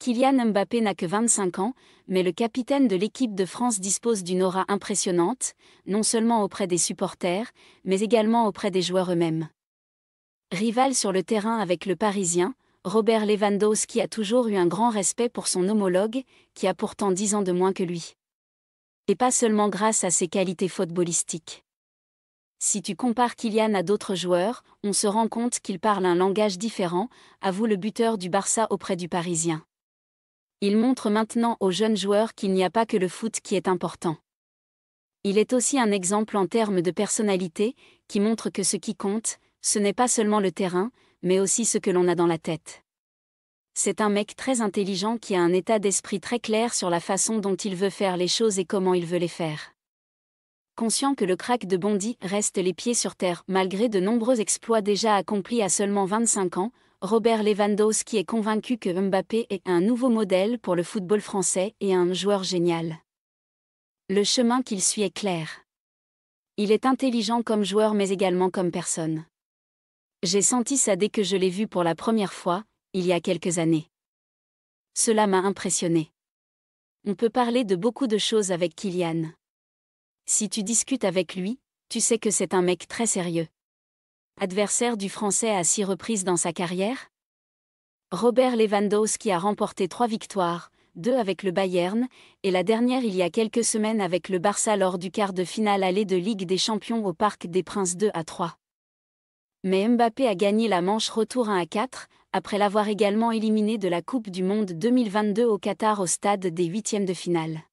Kylian Mbappé n'a que 25 ans, mais le capitaine de l'équipe de France dispose d'une aura impressionnante, non seulement auprès des supporters, mais également auprès des joueurs eux-mêmes. Rival sur le terrain avec le Parisien, Robert Lewandowski a toujours eu un grand respect pour son homologue, qui a pourtant 10 ans de moins que lui. Et pas seulement grâce à ses qualités footballistiques. Si tu compares Kylian à d'autres joueurs, on se rend compte qu'il parle un langage différent, avoue le buteur du Barça auprès du Parisien. Il montre maintenant aux jeunes joueurs qu'il n'y a pas que le foot qui est important. Il est aussi un exemple en termes de personnalité, qui montre que ce qui compte, ce n'est pas seulement le terrain, mais aussi ce que l'on a dans la tête. C'est un mec très intelligent qui a un état d'esprit très clair sur la façon dont il veut faire les choses et comment il veut les faire conscient que le crack de Bondy reste les pieds sur terre. Malgré de nombreux exploits déjà accomplis à seulement 25 ans, Robert Lewandowski est convaincu que Mbappé est un nouveau modèle pour le football français et un joueur génial. Le chemin qu'il suit est clair. Il est intelligent comme joueur mais également comme personne. J'ai senti ça dès que je l'ai vu pour la première fois, il y a quelques années. Cela m'a impressionné. On peut parler de beaucoup de choses avec Kylian. Si tu discutes avec lui, tu sais que c'est un mec très sérieux. Adversaire du Français à six reprises dans sa carrière Robert Lewandowski a remporté trois victoires, deux avec le Bayern, et la dernière il y a quelques semaines avec le Barça lors du quart de finale aller de Ligue des Champions au Parc des Princes 2 à 3. Mais Mbappé a gagné la manche retour 1 à 4, après l'avoir également éliminé de la Coupe du Monde 2022 au Qatar au stade des huitièmes de finale.